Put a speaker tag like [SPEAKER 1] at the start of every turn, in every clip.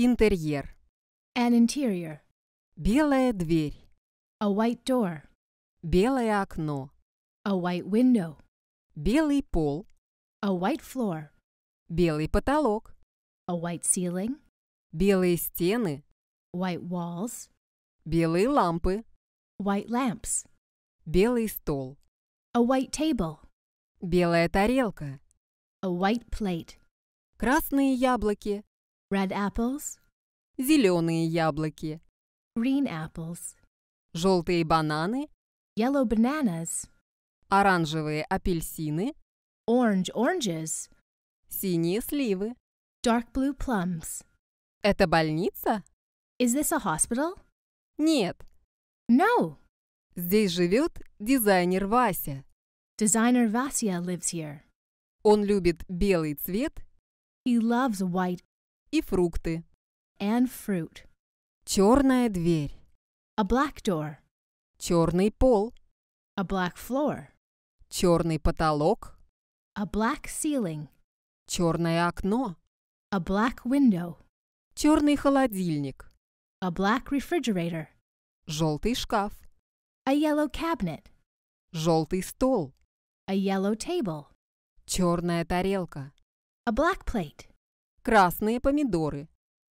[SPEAKER 1] Интерьер. An interior. Белая дверь. A white door. Белое окно. A white window. Белый пол. A white floor. Белый потолок. A white ceiling. Белые стены. White walls. Белые лампы. White lamps. Белый стол. A white table. Белая тарелка. A white plate. Красные яблоки. Red apples. Зеленые яблоки. Green apples. Желтые бананы. Yellow bananas. Оранжевые апельсины. Orange oranges. Синие сливы. Dark blue plums. Это больница? Is this a hospital? Нет. No. Здесь живет дизайнер Вася. Designer Vasya lives here. Он любит белый цвет. He loves white и фрукты. And fruit. Черная дверь. A black door. Черный пол. A black floor. Черный потолок. A black ceiling. Черное окно. A black window. Черный холодильник. A black refrigerator. Желтый шкаф. A yellow cabinet. Желтый стол. A yellow table. Черная тарелка. A black plate красные помидоры,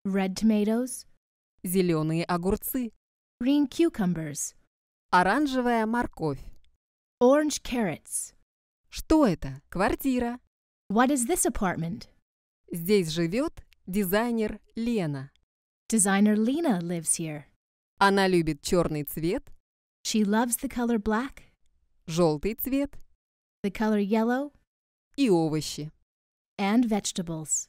[SPEAKER 1] red tomatoes, зеленые огурцы, green cucumbers, оранжевая морковь, orange carrots. Что это? Квартира. What is this apartment? Здесь живет дизайнер Лена. Designer Lena lives here. Она любит черный цвет. She loves the color black. Желтый цвет. The color yellow. И овощи. And vegetables.